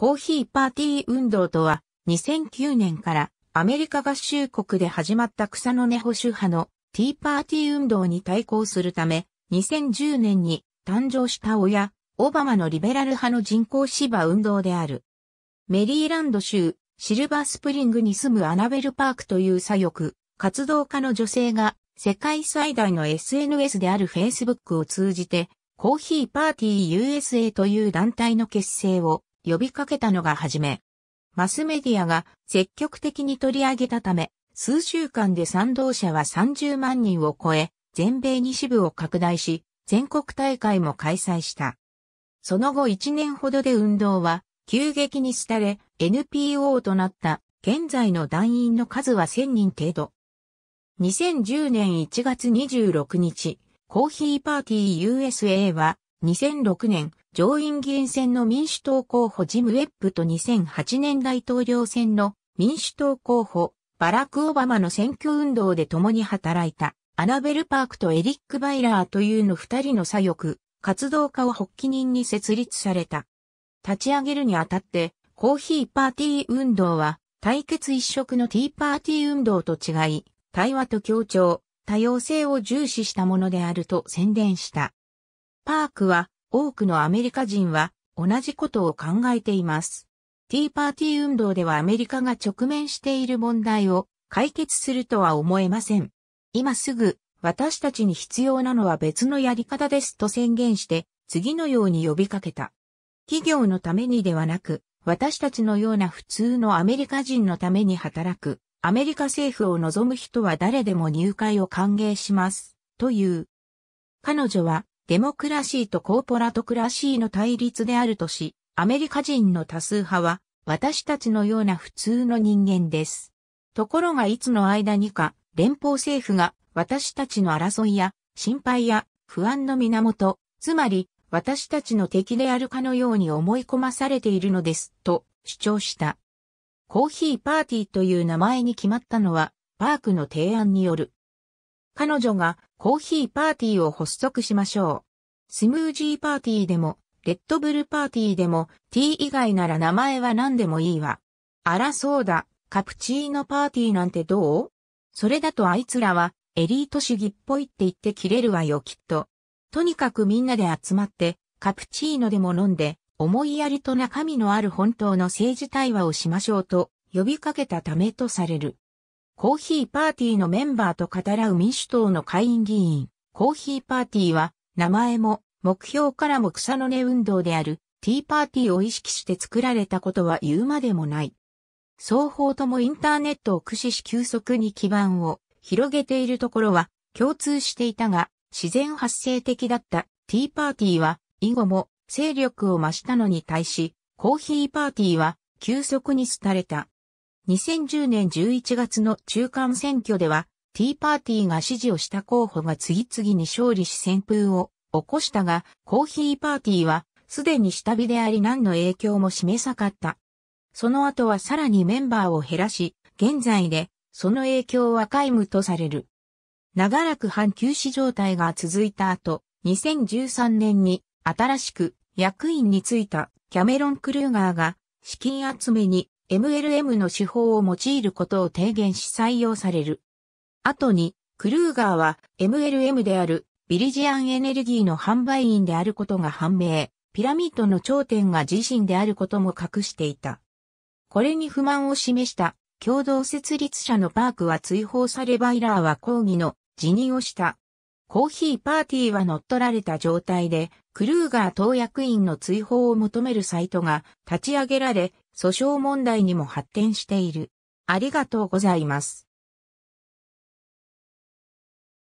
コーヒーパーティー運動とは、2009年からアメリカ合衆国で始まった草の根保守派のティーパーティー運動に対抗するため、2010年に誕生した親、オバマのリベラル派の人工芝運動である。メリーランド州、シルバースプリングに住むアナベルパークという左翼、活動家の女性が世界最大の SNS である Facebook を通じて、コーヒーパーティー USA という団体の結成を呼びかけたのがはじめ。マスメディアが積極的に取り上げたため、数週間で賛同者は30万人を超え、全米に支部を拡大し、全国大会も開催した。その後1年ほどで運動は急激に廃れ、NPO となった現在の団員の数は1000人程度。2010年1月26日、コーヒーパーティー USA は2006年、上院議員選の民主党候補ジム・ウェップと2008年大統領選の民主党候補、バラク・オバマの選挙運動で共に働いた、アナベル・パークとエリック・バイラーというの二人の左翼、活動家を発起人に設立された。立ち上げるにあたって、コーヒーパーティー運動は、対決一色のティーパーティー運動と違い、対話と協調、多様性を重視したものであると宣伝した。パークは多くのアメリカ人は同じことを考えています。ティーパーティー運動ではアメリカが直面している問題を解決するとは思えません。今すぐ私たちに必要なのは別のやり方ですと宣言して次のように呼びかけた。企業のためにではなく私たちのような普通のアメリカ人のために働くアメリカ政府を望む人は誰でも入会を歓迎しますという。彼女はデモクラシーとコーポラトクラシーの対立であるとし、アメリカ人の多数派は、私たちのような普通の人間です。ところがいつの間にか、連邦政府が私たちの争いや心配や不安の源、つまり私たちの敵であるかのように思い込まされているのです、と主張した。コーヒーパーティーという名前に決まったのは、パークの提案による彼女がコーヒーパーティーを発足しましょう。スムージーパーティーでも、レッドブルパーティーでも、ティー以外なら名前は何でもいいわ。あらそうだ、カプチーノパーティーなんてどうそれだとあいつらは、エリート主義っぽいって言って切れるわよきっと。とにかくみんなで集まって、カプチーノでも飲んで、思いやりと中身のある本当の政治対話をしましょうと呼びかけたためとされる。コーヒーパーティーのメンバーと語らう民主党の下院議員。コーヒーパーティーは、名前も、目標からも草の根運動である、ティーパーティーを意識して作られたことは言うまでもない。双方ともインターネットを駆使し急速に基盤を広げているところは共通していたが、自然発生的だったティーパーティーは以後も勢力を増したのに対し、コーヒーパーティーは急速に廃れた。2010年11月の中間選挙では、ティーパーティーが支持をした候補が次々に勝利し旋風を起こしたが、コーヒーパーティーはすでに下火であり何の影響も示さかった。その後はさらにメンバーを減らし、現在でその影響は皆無とされる。長らく反休止状態が続いた後、2013年に新しく役員に就いたキャメロン・クルーガーが資金集めに MLM の手法を用いることを提言し採用される。後に、クルーガーは MLM であるビリジアンエネルギーの販売員であることが判明、ピラミッドの頂点が自身であることも隠していた。これに不満を示した共同設立者のパークは追放されバイラーは抗議の辞任をした。コーヒーパーティーは乗っ取られた状態で、クルーガー党役員の追放を求めるサイトが立ち上げられ、訴訟問題にも発展している。ありがとうございます。